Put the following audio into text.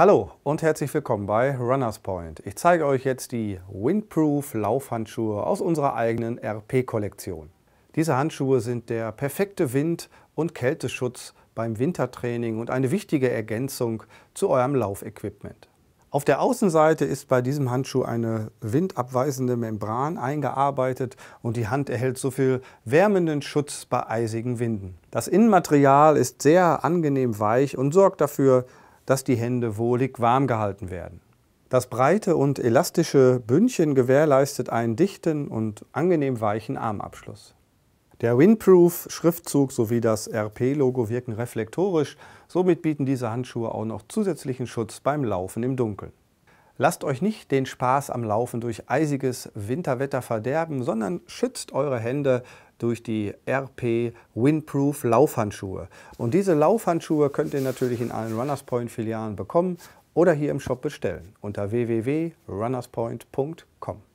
Hallo und herzlich willkommen bei Runners Point. Ich zeige euch jetzt die Windproof Laufhandschuhe aus unserer eigenen RP-Kollektion. Diese Handschuhe sind der perfekte Wind- und Kälteschutz beim Wintertraining und eine wichtige Ergänzung zu eurem Laufequipment. Auf der Außenseite ist bei diesem Handschuh eine windabweisende Membran eingearbeitet und die Hand erhält so viel wärmenden Schutz bei eisigen Winden. Das Innenmaterial ist sehr angenehm weich und sorgt dafür, dass die Hände wohlig warm gehalten werden. Das breite und elastische Bündchen gewährleistet einen dichten und angenehm weichen Armabschluss. Der Windproof-Schriftzug sowie das RP-Logo wirken reflektorisch, somit bieten diese Handschuhe auch noch zusätzlichen Schutz beim Laufen im Dunkeln. Lasst euch nicht den Spaß am Laufen durch eisiges Winterwetter verderben, sondern schützt eure Hände durch die RP Windproof Laufhandschuhe. Und diese Laufhandschuhe könnt ihr natürlich in allen Runners Point Filialen bekommen oder hier im Shop bestellen unter www.runnerspoint.com.